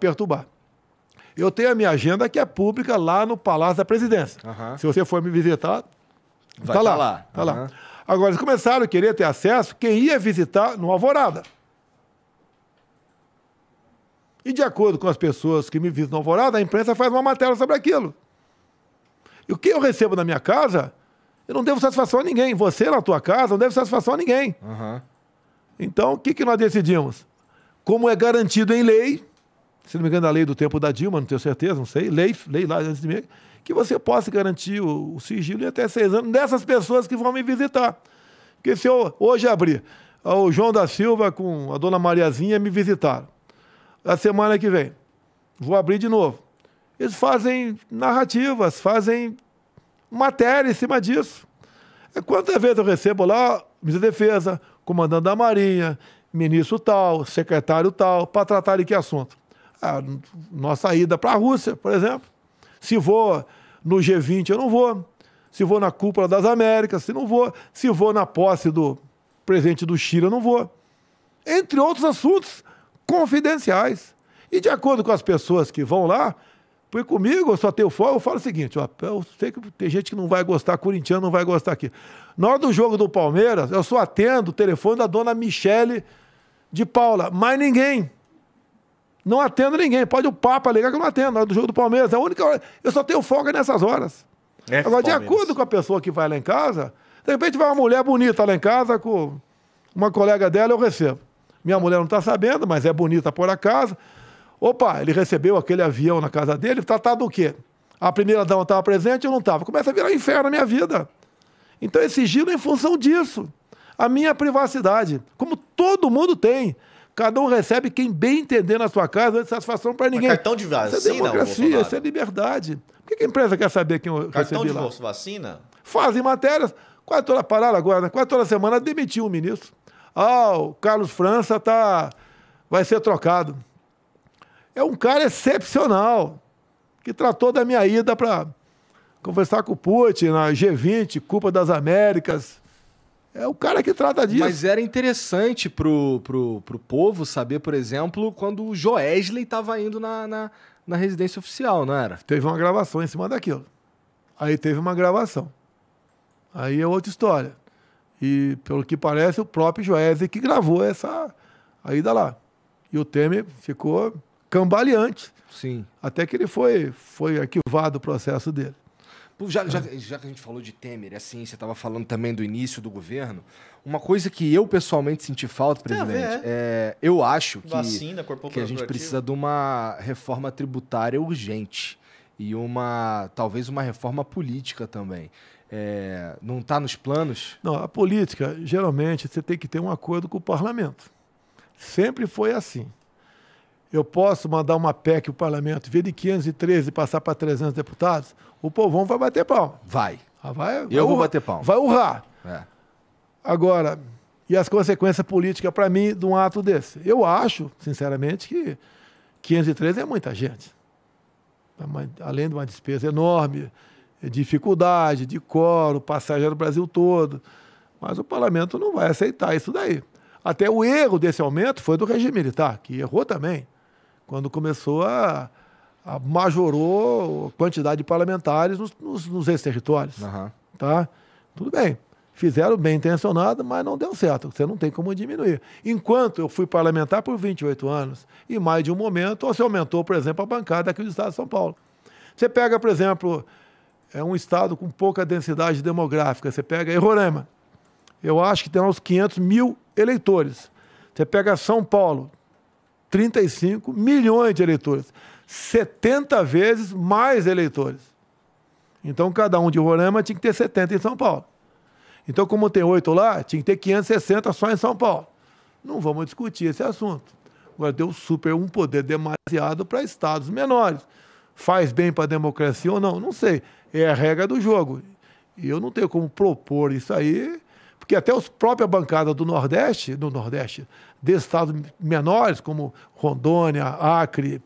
perturbar. Eu tenho a minha agenda que é pública lá no Palácio da Presidência. Uhum. Se você for me visitar, Vai tá lá. Tá lá. Tá uhum. lá. Agora, eles começaram a querer ter acesso quem ia visitar no Alvorada. E de acordo com as pessoas que me visitam no Alvorada, a imprensa faz uma matéria sobre aquilo. E o que eu recebo na minha casa, eu não devo satisfação a ninguém. Você na tua casa não deve satisfação a ninguém. Uhum. Então, o que, que nós decidimos? Como é garantido em lei, se não me engano, a lei do tempo da Dilma, não tenho certeza, não sei, lei, lei lá antes de mim, que você possa garantir o, o sigilo em até seis anos dessas pessoas que vão me visitar. Porque se eu hoje abrir ah, o João da Silva com a dona Mariazinha me visitar, a semana que vem, vou abrir de novo. Eles fazem narrativas, fazem matéria em cima disso. É quantas vezes eu recebo lá, ministro da Defesa, comandante da Marinha, ministro tal, secretário tal, para tratar de que assunto? Ah, a nossa ida para a Rússia, por exemplo. Se vou no G20, eu não vou. Se vou na cúpula das Américas, se não vou. Se vou na posse do presidente do Chile, eu não vou. Entre outros assuntos confidenciais. E de acordo com as pessoas que vão lá, porque comigo eu só tenho fórum, eu falo o seguinte: ó, eu sei que tem gente que não vai gostar, corintiano não vai gostar aqui. Na hora do jogo do Palmeiras, eu só atendo o telefone da dona Michele de Paula, mais ninguém. Não atendo ninguém. Pode o Papa ligar que eu não atendo. Na hora do jogo do Palmeiras. É a única hora. Eu só tenho folga nessas horas. É, Agora, de acordo com a pessoa que vai lá em casa, de repente vai uma mulher bonita lá em casa com uma colega dela, eu recebo. Minha mulher não está sabendo, mas é bonita por acaso. Opa, ele recebeu aquele avião na casa dele, tratado tá, tá do quê? A primeira dama estava presente, eu não estava. Começa a virar um inferno na minha vida. Então, esse giro é em função disso. A minha privacidade, como todo mundo tem. Cada um recebe quem bem entender na sua casa, não é satisfação para ninguém. Mas cartão de vacina, isso é democracia, isso é liberdade. Por que a empresa quer saber quem eu Cartão de lá? vacina? Fazem matérias. Quase toda parada agora, né? quase toda semana demitiu um ministro. Ah, o Carlos França tá, vai ser trocado. É um cara excepcional, que tratou da minha ida para conversar com o Putin na G20, Culpa das Américas, é o cara que trata disso. Mas era interessante pro, pro, pro povo saber, por exemplo, quando o Joesley estava indo na, na, na, residência oficial, não era? Teve uma gravação em cima daquilo. Aí teve uma gravação. Aí é outra história. E, pelo que parece, o próprio Joesley que gravou essa a ida lá. E o Temer ficou cambaleante. Sim. Até que ele foi, foi arquivado o processo dele. Já, já, já, que a gente falou de Temer, assim, você estava falando também do início do governo, uma coisa que eu pessoalmente senti falta, ah, presidente, é. é, eu acho que, Vacina, que a gente precisa de uma reforma tributária urgente e uma talvez uma reforma política também. É, não está nos planos? Não, a política, geralmente, você tem que ter um acordo com o parlamento. Sempre foi assim eu posso mandar uma PEC o parlamento vir de 513 e passar para 300 deputados, o povão vai bater pau. Vai. Ah, vai, vai eu vou bater pau. Vai urrar. É. Agora, e as consequências políticas para mim de um ato desse? Eu acho, sinceramente, que 513 é muita gente. É além de uma despesa enorme, é dificuldade, de coro, passageiro do Brasil todo. Mas o parlamento não vai aceitar isso daí. Até o erro desse aumento foi do regime militar, que errou também quando começou a, a majorou a quantidade de parlamentares nos, nos, nos ex-territórios. Uhum. Tá? Tudo bem. Fizeram bem intencionado, mas não deu certo. Você não tem como diminuir. Enquanto eu fui parlamentar por 28 anos, e mais de um momento, você aumentou, por exemplo, a bancada aqui do Estado de São Paulo. Você pega, por exemplo, é um estado com pouca densidade demográfica. Você pega Roraima, eu acho que tem uns 500 mil eleitores. Você pega São Paulo, 35 milhões de eleitores. 70 vezes mais eleitores. Então, cada um de Roraima tinha que ter 70 em São Paulo. Então, como tem oito lá, tinha que ter 560 só em São Paulo. Não vamos discutir esse assunto. Agora, deu super um poder demasiado para estados menores. Faz bem para a democracia ou não? Não sei. É a regra do jogo. E eu não tenho como propor isso aí porque até os própria bancada do Nordeste, do Nordeste, de estados menores, como Rondônia, Acre,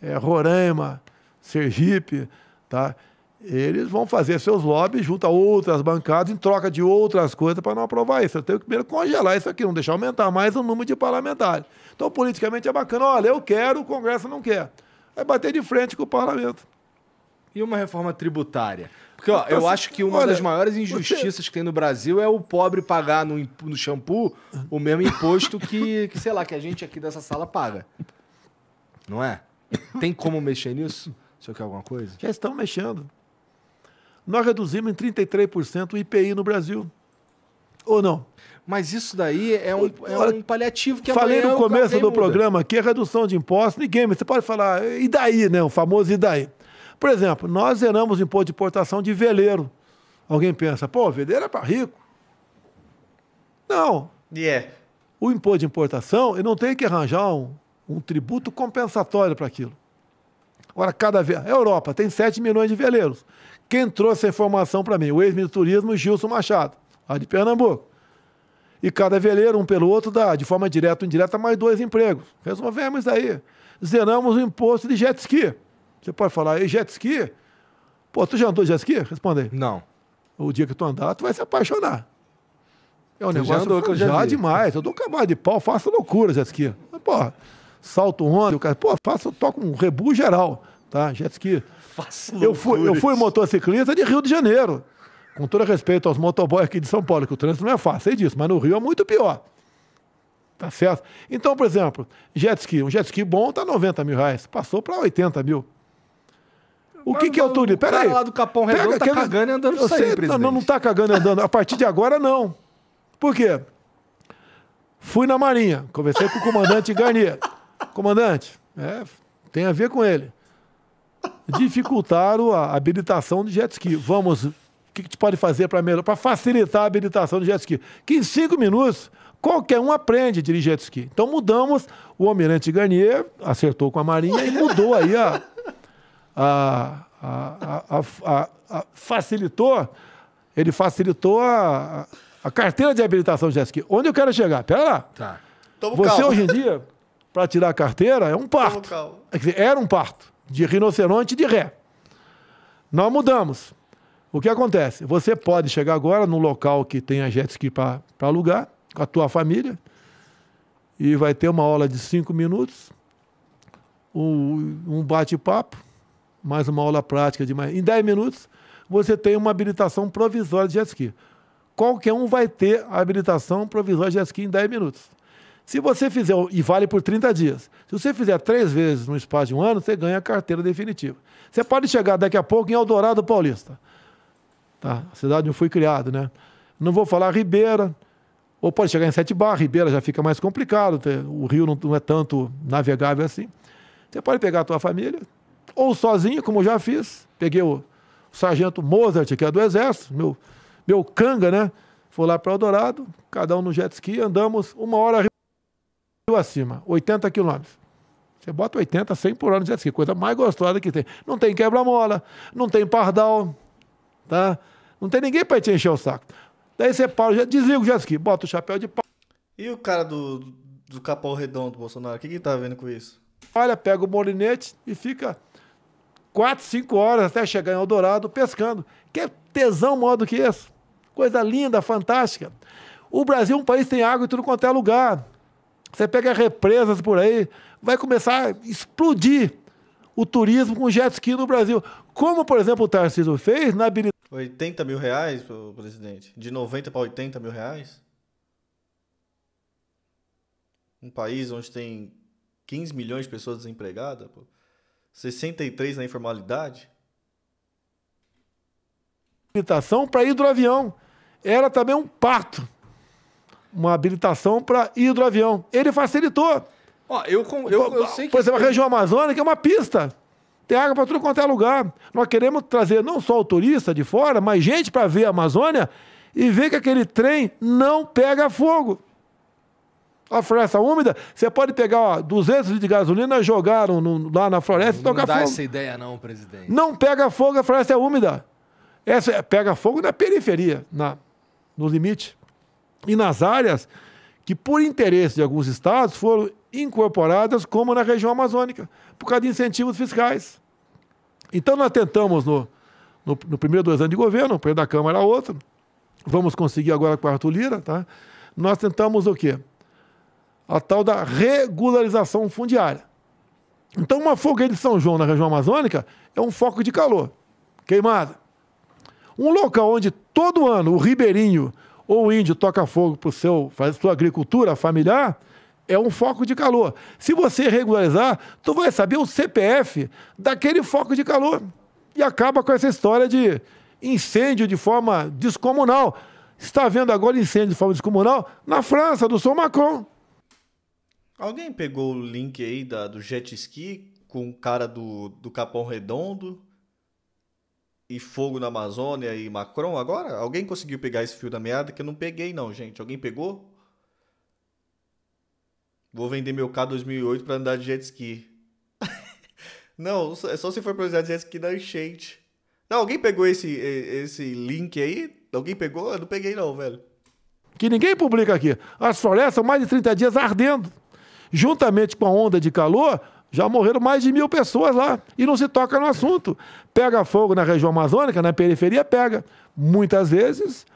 é, Roraima, Sergipe, tá? eles vão fazer seus lobbies junto a outras bancadas em troca de outras coisas para não aprovar isso. Eu tenho que primeiro congelar isso aqui, não deixar aumentar mais o número de parlamentares. Então, politicamente é bacana. Olha, eu quero, o Congresso não quer. Vai é bater de frente com o parlamento. E uma reforma tributária? Porque, ó, então, eu assim, acho que uma Olha, das maiores injustiças você... que tem no Brasil é o pobre pagar no, no shampoo o mesmo imposto que, que, sei lá, que a gente aqui dessa sala paga. Não é? Tem como mexer nisso? Você quer alguma coisa? Já estão mexendo. Nós reduzimos em 33% o IPI no Brasil. Ou não? Mas isso daí é um, é um paliativo que Falei no começo do muda. programa que a é redução de impostos, ninguém, mas você pode falar, e daí, né? O famoso e daí. Por exemplo, nós zeramos o imposto de importação de veleiro. Alguém pensa, pô, veleiro é para rico. Não. E yeah. é. O imposto de importação, ele não tem que arranjar um, um tributo compensatório para aquilo. Agora, cada vez. A Europa tem 7 milhões de veleiros. Quem trouxe a informação para mim? O ex-ministro do Turismo Gilson Machado, lá de Pernambuco. E cada veleiro, um pelo outro, dá, de forma direta ou indireta, mais dois empregos. Resolvemos isso aí. Zeramos o imposto de jet ski. Você pode falar, e jet ski? Pô, tu já andou jet ski? Responde aí. Não. O dia que tu andar, tu vai se apaixonar. É um tu negócio já, andou, que eu já, já demais. Eu dou um cavalo de pau, faço loucura jet ski. Porra, salto onda, o cara, pô, faço, toco um rebu geral, tá? Jet ski. Faço eu fui, eu fui motociclista de Rio de Janeiro. Com todo respeito aos motoboys aqui de São Paulo, que o trânsito não é fácil, sei disso, mas no Rio é muito pior. Tá certo? Então, por exemplo, jet ski. Um jet ski bom tá 90 mil reais. Passou para 80 mil. O que, que é autoridade? Pera aí. lá do Capão Redondo tá aquele... cagando e andando você, tá, presidente. Não, não tá cagando e andando. A partir de agora, não. Por quê? Fui na Marinha, conversei com o comandante Garnier. Comandante, é, tem a ver com ele. Dificultaram a habilitação de jet ski. Vamos, o que, que te pode fazer para melhor, para facilitar a habilitação de jet ski? Que em cinco minutos qualquer um aprende a dirigir jet ski. Então mudamos, o almirante Garnier acertou com a Marinha e mudou aí a, a, a, a, facilitou, ele facilitou a, carteira de habilitação de jet ski. Onde eu quero chegar? Pera lá. Tá. Toma Você calma. hoje em dia, para tirar a carteira, é um parto. É era um parto. De rinoceronte de ré. Nós mudamos. O que acontece? Você pode chegar agora no local que tem a jet ski para alugar, com a tua família, e vai ter uma aula de cinco minutos, um, um bate-papo, mais uma aula prática de mais. Em 10 minutos, você tem uma habilitação provisória de jet ski. Qualquer um vai ter a habilitação provisória de jet ski em 10 minutos. Se você fizer, e vale por 30 dias, se você fizer três vezes no espaço de um ano, você ganha a carteira definitiva. Você pode chegar daqui a pouco em Eldorado Paulista, tá? a cidade onde fui criado, né? Não vou falar Ribeira, ou pode chegar em Sete Barras Ribeira já fica mais complicado, o rio não é tanto navegável assim. Você pode pegar a tua família, ou sozinho, como eu já fiz. Peguei o sargento Mozart, que é do Exército, meu, meu canga, né? Fui lá para Eldorado, cada um no jet ski, andamos uma hora rio acima, 80 quilômetros. Você bota 80, 100 por hora no jet ski, coisa mais gostosa que tem. Não tem quebra-mola, não tem pardal, tá? Não tem ninguém para te encher o saco. Daí você para, desliga o jet ski, bota o chapéu de pau. E o cara do, do capão redondo, Bolsonaro, o que, que tá vendo com isso? Olha, pega o molinete e fica quatro, cinco horas até chegar em Eldorado pescando. Que tesão maior do que esse? Coisa linda, fantástica. O Brasil é um país que tem água em tudo quanto é lugar. Você pega represas por aí, vai começar a explodir o turismo com jet ski no Brasil. Como, por exemplo, o Tarcísio fez na habilidade. 80 mil reais, presidente? De 90 para 80 mil reais? Um país onde tem 15 milhões de pessoas desempregadas, pô. 63 na informalidade? Habilitação para hidroavião. Era também um pato Uma habilitação para hidroavião. Ele facilitou. Ó, eu, eu, eu, eu sei que. Por exemplo, a região amazônica é uma pista. Tem água para tudo quanto é lugar. Nós queremos trazer não só o turista de fora, mas gente para ver a Amazônia e ver que aquele trem não pega fogo a floresta úmida, você pode pegar ó, 200 litros de gasolina, jogar no, lá na floresta não, e tocar fogo. Não dá essa ideia não, presidente. Não pega fogo, a floresta é úmida. Essa, pega fogo na periferia, na, no limite. E nas áreas que, por interesse de alguns estados, foram incorporadas como na região amazônica, por causa de incentivos fiscais. Então nós tentamos no, no, no primeiro dois anos de governo, o presidente da Câmara era outro, vamos conseguir agora com a Arthur Lira, tá? nós tentamos o quê? a tal da regularização fundiária. Então, uma fogueira de São João na região amazônica é um foco de calor, queimada. Um local onde todo ano o ribeirinho ou o índio toca fogo para seu, faz sua agricultura familiar, é um foco de calor. Se você regularizar, tu vai saber o CPF daquele foco de calor. E acaba com essa história de incêndio de forma descomunal. Está vendo agora incêndio de forma descomunal na França, do Sr. Macron. Alguém pegou o link aí da, do jet ski com o cara do, do Capão Redondo e fogo na Amazônia e Macron agora? Alguém conseguiu pegar esse fio da meada que eu não peguei não, gente. Alguém pegou? Vou vender meu K 2008 para andar de jet ski. não, é só se for para usar jet ski da enchente. Não, alguém pegou esse, esse link aí? Alguém pegou? Eu não peguei não, velho. Que ninguém publica aqui. As florestas são mais de 30 dias ardendo juntamente com a onda de calor, já morreram mais de mil pessoas lá e não se toca no assunto. Pega fogo na região amazônica, na periferia, pega. Muitas vezes,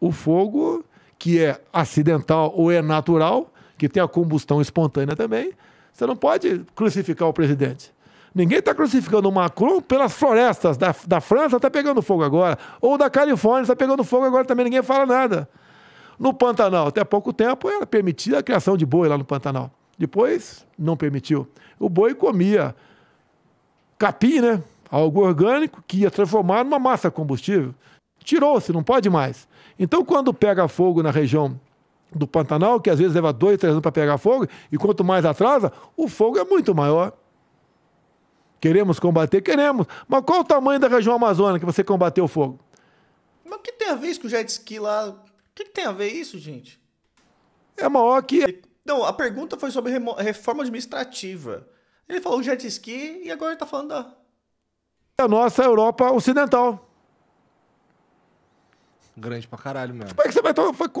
o fogo, que é acidental ou é natural, que tem a combustão espontânea também, você não pode crucificar o presidente. Ninguém está crucificando o Macron pelas florestas da, da França, está pegando fogo agora. Ou da Califórnia, está pegando fogo agora também, ninguém fala nada. No Pantanal, até pouco tempo, era permitida a criação de boi lá no Pantanal. Depois, não permitiu. O boi comia capim, né? Algo orgânico que ia transformar numa massa combustível. Tirou-se, não pode mais. Então, quando pega fogo na região do Pantanal, que às vezes leva dois, três anos para pegar fogo, e quanto mais atrasa, o fogo é muito maior. Queremos combater? Queremos. Mas qual o tamanho da região amazônica que você combateu o fogo? Mas o que tem a ver isso com o jet ski lá? O que, tem a ver isso, gente? É maior que não, a pergunta foi sobre reforma administrativa. Ele falou jet ski e agora está falando da. A nossa Europa Ocidental. Grande pra caralho mesmo. Como é que você vai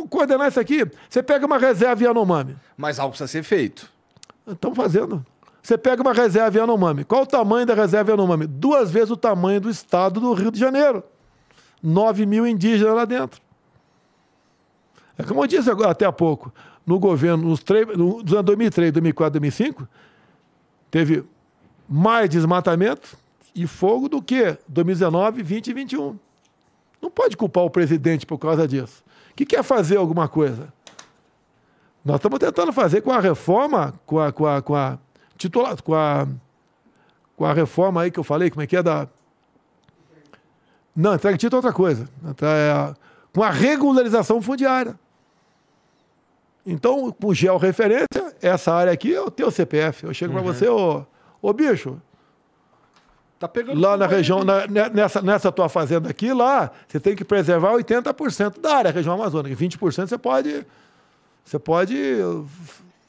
coordenar isso aqui? Você pega uma reserva Yanomami. Mas algo precisa ser feito. Estão fazendo. Você pega uma reserva Yanomami. Qual o tamanho da reserva Yanomami? Duas vezes o tamanho do estado do Rio de Janeiro. 9 mil indígenas lá dentro. É como eu disse até há pouco no governo, nos, três, nos anos 2003, 2004, 2005, teve mais desmatamento e fogo do que 2019, 20 e 21. Não pode culpar o presidente por causa disso. Que quer fazer alguma coisa? Nós estamos tentando fazer com a reforma, com a, com a, com a titular, com a, com a reforma aí que eu falei, como é que é da. Não, entrega título é outra coisa. Com a regularização fundiária. Então, com georreferência, essa área aqui é o teu CPF. Eu chego uhum. para você, ô, ô bicho, Tá lá na região, na, né, nessa, nessa tua fazenda aqui, lá, você tem que preservar 80% da área, região amazônica. 20% você pode, você pode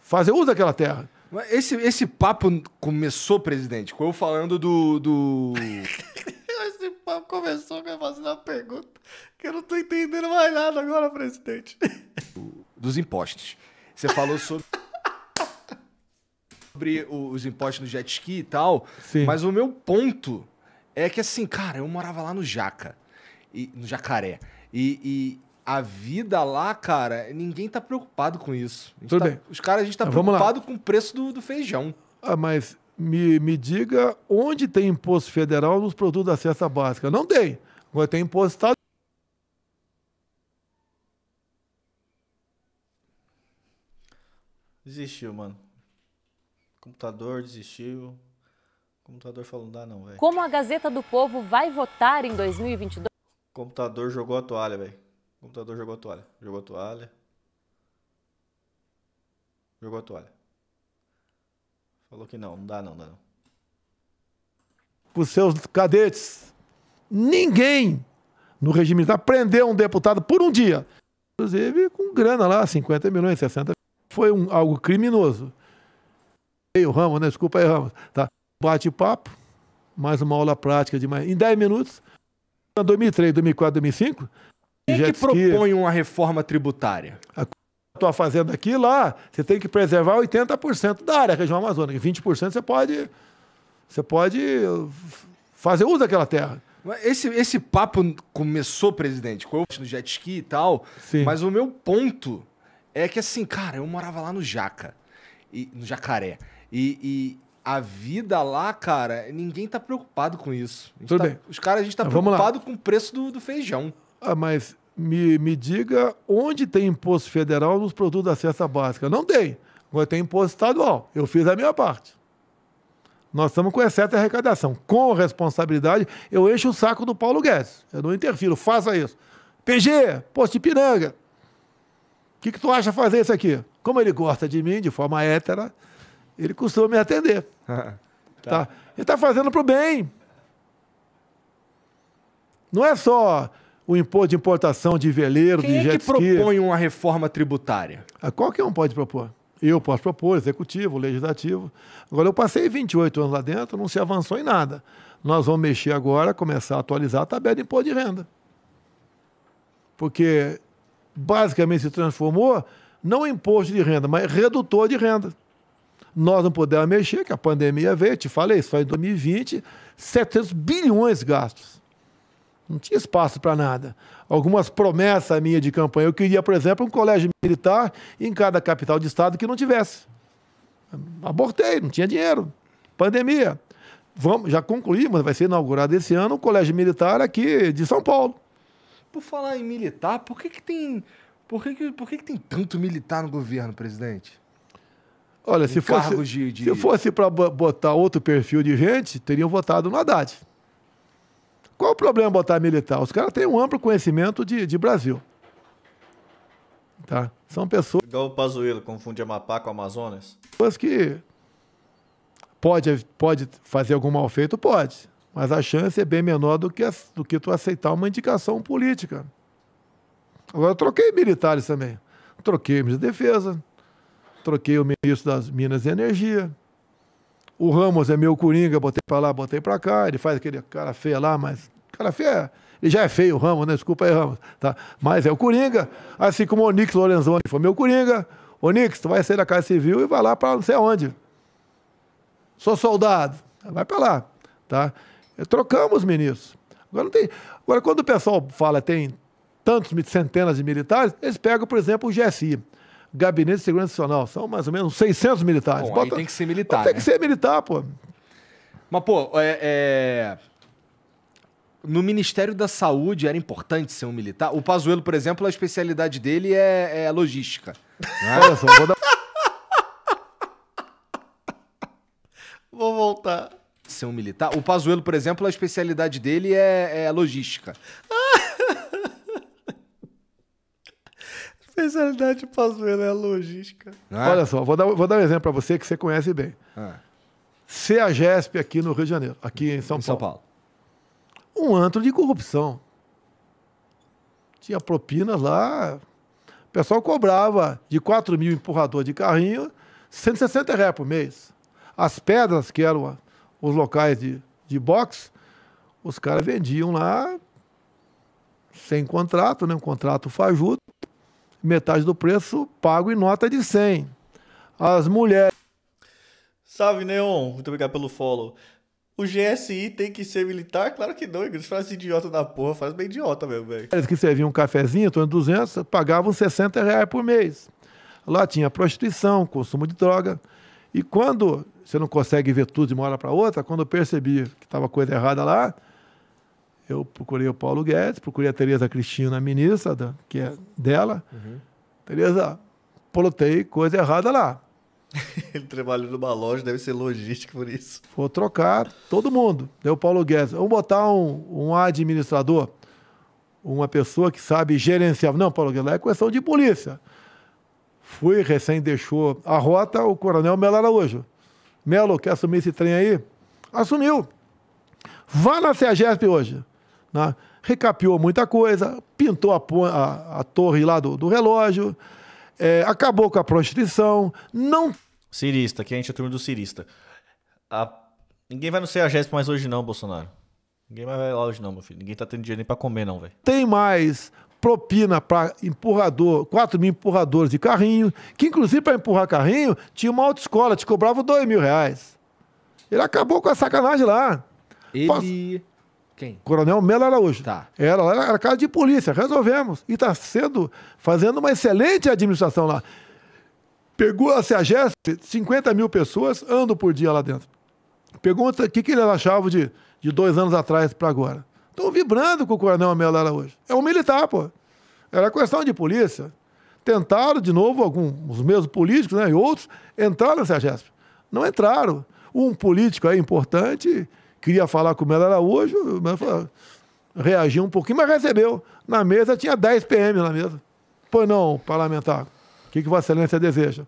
fazer uso daquela terra. Esse, esse papo começou, presidente, com eu falando do. do... esse papo começou me fazendo uma pergunta que eu não tô entendendo mais nada agora, presidente. dos impostos. Você falou sobre. sobre os impostos no jet ski e tal. Sim. Mas o meu ponto é que, assim, cara, eu morava lá no Jaca. E, no Jacaré. E, e a vida lá, cara, ninguém tá preocupado com isso. Tudo tá, bem. Os caras, a gente tá ah, preocupado com o preço do, do feijão. Ah, mas me, me diga onde tem imposto federal nos produtos da cesta básica. Não tem. Agora tem imposto estadual. Desistiu, mano. Computador desistiu. Computador falou, não dá não, velho. Como a Gazeta do Povo vai votar em 2022? Computador jogou a toalha, velho. Computador jogou a toalha. Jogou a toalha. Jogou a toalha. Falou que não, não dá não, dá não. os seus cadetes, ninguém no regime militar prendeu um deputado por um dia. Inclusive com grana lá, 50 milhões, 60 foi um, algo criminoso. E o Ramos, né? Desculpa aí, Ramos. Tá. Bate-papo, mais uma aula prática de mais. Em 10 minutos, em 2003, 2004, 2005. Quem que propõe uma reforma tributária? A tua fazenda aqui lá, você tem que preservar 80% da área, região amazônica. 20% você pode. Você pode uh, fazer uso daquela terra. Esse, esse papo começou, presidente, com eu no jet ski e tal, Sim. mas o meu ponto é que assim, cara, eu morava lá no Jaca, e, no Jacaré. E, e a vida lá, cara, ninguém tá preocupado com isso. Tudo tá, bem. Os caras, a gente tá preocupado com o preço do, do feijão. Ah, mas me, me diga onde tem imposto federal nos produtos da cesta básica. Não tem. Agora tem imposto estadual. Eu fiz a minha parte. Nós estamos com exceto arrecadação. Com responsabilidade, eu encho o saco do Paulo Guedes. Eu não interfiro, faça isso. PG, posto de piranga que, que tu acha fazer isso aqui? Como ele gosta de mim, de forma hétera, ele costuma me atender. tá. tá. Ele está fazendo para o bem. Não é só o imposto de importação de veleiro, Quem de é jet ski. Quem propõe uma reforma tributária? Ah, qualquer um pode propor. Eu posso propor, executivo, legislativo. Agora, eu passei 28 anos lá dentro, não se avançou em nada. Nós vamos mexer agora, começar a atualizar a tabela de imposto de renda. Porque basicamente se transformou não em imposto de renda, mas redutor de renda. Nós não pudemos mexer, que a pandemia veio, te falei, só em 2020, 700 bilhões gastos. Não tinha espaço para nada. Algumas promessas minha de campanha. Eu queria, por exemplo, um colégio militar em cada capital de estado que não tivesse. Abortei, não tinha dinheiro. Pandemia. Vamos, já concluímos, vai ser inaugurado esse ano o um colégio militar aqui de São Paulo. Por falar em militar, por que, que tem. Por que, que, por que, que tem tanto militar no governo, presidente? Olha, se fosse, de, de... se fosse para botar outro perfil de gente, teriam votado no Haddad. Qual o problema botar militar? Os caras têm um amplo conhecimento de, de Brasil. Tá? São pessoas. Igual o Pazuello confunde Amapá com Amazonas. Pessoas que pode, pode fazer algum mal feito? Pode. Mas a chance é bem menor do que, do que tu aceitar uma indicação política. Agora, troquei militares também. Troquei o ministro da Defesa, troquei o ministro das Minas e Energia. O Ramos é meu coringa, botei para lá, botei para cá. Ele faz aquele cara feio lá, mas. Cara feio Ele já é feio, o Ramos, né? Desculpa aí, Ramos. Tá? Mas é o coringa. Assim como o Onix Lorenzoni foi meu coringa. Onix, tu vai sair da Casa Civil e vai lá para não sei onde. Sou soldado. Vai para lá. Tá? É, trocamos ministros. Agora, não tem... Agora, quando o pessoal fala tem tantos, centenas de militares, eles pegam, por exemplo, o GSI. Gabinete de Segurança Nacional. São mais ou menos 600 militares. Bota... tem que ser militar. Né? Tem que ser militar, pô. Mas, pô, é, é, no Ministério da Saúde era importante ser um militar. O Pazuello, por exemplo, a especialidade dele é, é logística. Né? Olha só, vou dar. Vou voltar um militar. O Pazuello, por exemplo, a especialidade dele é, é logística. especialidade do Pazuello é logística. É? Olha só, vou dar, vou dar um exemplo para você que você conhece bem. Ah. CEAGESP aqui no Rio de Janeiro, aqui em São, em São Paulo. Paulo. Um antro de corrupção. Tinha propina lá. O pessoal cobrava de 4 mil empurrador de carrinho, 160 reais por mês. As pedras, que eram os locais de, de boxe, os caras vendiam lá sem contrato, né? um contrato fajuto, metade do preço pago em nota de 100. As mulheres. Salve, Neon. Muito obrigado pelo follow. O GSI tem que ser militar? Claro que não, Igreja. Faz idiota da porra, faz bem idiota mesmo, velho. Eles que serviam um cafezinho, em torno 200, pagavam 60 reais por mês. Lá tinha prostituição, consumo de droga. E quando você não consegue ver tudo de uma hora para outra. Quando eu percebi que estava coisa errada lá, eu procurei o Paulo Guedes, procurei a Tereza Cristina, ministra, da, que é dela. Uhum. Tereza, polotei coisa errada lá. Ele trabalha numa loja, deve ser logístico por isso. Vou trocar todo mundo. Deu Paulo Guedes. Vamos botar um, um administrador, uma pessoa que sabe gerenciar. Não, Paulo Guedes, lá é questão de polícia. Fui, recém deixou a rota, o coronel Melo Araújo. Melo, quer assumir esse trem aí? Assumiu. Vá na CEAGESP hoje. Né? Recapiou muita coisa, pintou a, a, a torre lá do, do relógio, é, acabou com a prostituição, não... Cirista, que a gente é turma do cirista. A... Ninguém vai no CEAGESP mais hoje não, Bolsonaro. Ninguém mais vai lá hoje não, meu filho. Ninguém tá tendo dinheiro nem pra comer não, velho. Tem mais propina para empurrador, 4 mil empurradores de carrinho, que inclusive para empurrar carrinho tinha uma autoescola, te cobrava 2 mil reais. Ele acabou com a sacanagem lá. Ele. Quem? Coronel Melo Araújo. Tá. Era lá, era casa de polícia, resolvemos. E está sendo, fazendo uma excelente administração lá. Pegou a CEAGESP, 50 mil pessoas andam por dia lá dentro. Pergunta o que, que eles achavam de, de dois anos atrás para agora. Estão vibrando com o coronel Amelara hoje. É um militar, pô. Era questão de polícia. Tentaram, de novo, alguns, mesmos políticos né, e outros, entraram na Sergesp. Não entraram. Um político aí importante queria falar com o Melo Araújo, reagiu um pouquinho, mas recebeu. Na mesa tinha 10 PM na mesa. Pois não, parlamentar, o que, que Vossa Excelência deseja?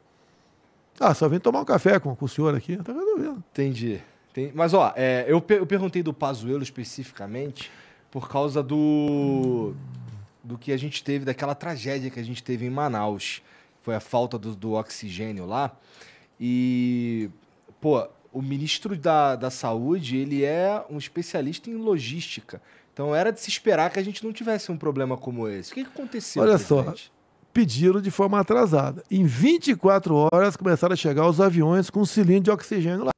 Ah, só vim tomar um café com, com o senhor aqui, tá resolvendo. Entendi. Tem, mas, ó, é, eu, eu perguntei do Pazuello especificamente por causa do... do que a gente teve, daquela tragédia que a gente teve em Manaus. Foi a falta do, do oxigênio lá. E, pô, o ministro da, da Saúde, ele é um especialista em logística. Então era de se esperar que a gente não tivesse um problema como esse. O que, que aconteceu? Olha presidente? só, pediram de forma atrasada. Em 24 horas começaram a chegar os aviões com um cilindro de oxigênio lá.